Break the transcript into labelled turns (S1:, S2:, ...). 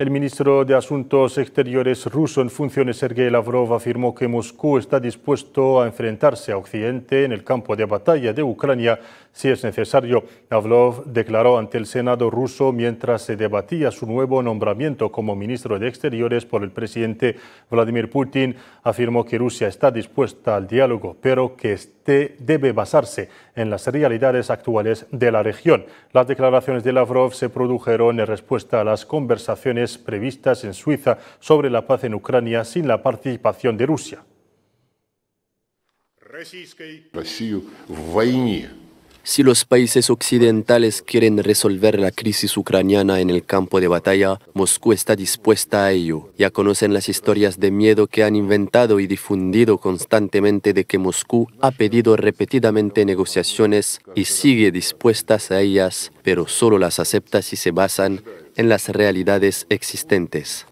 S1: El ministro de Asuntos Exteriores ruso en funciones, Sergei Lavrov, afirmó que Moscú está dispuesto a enfrentarse a Occidente en el campo de batalla de Ucrania si es necesario. Lavrov declaró ante el Senado ruso mientras se debatía su nuevo nombramiento como ministro de Exteriores por el presidente Vladimir Putin. Afirmó que Rusia está dispuesta al diálogo, pero que está debe basarse en las realidades actuales de la región. Las declaraciones de Lavrov se produjeron en respuesta a las conversaciones previstas en Suiza sobre la paz en Ucrania sin la participación de Rusia.
S2: Si los países occidentales quieren resolver la crisis ucraniana en el campo de batalla, Moscú está dispuesta a ello. Ya conocen las historias de miedo que han inventado y difundido constantemente de que Moscú ha pedido repetidamente negociaciones y sigue dispuestas a ellas, pero solo las acepta si se basan en las realidades existentes.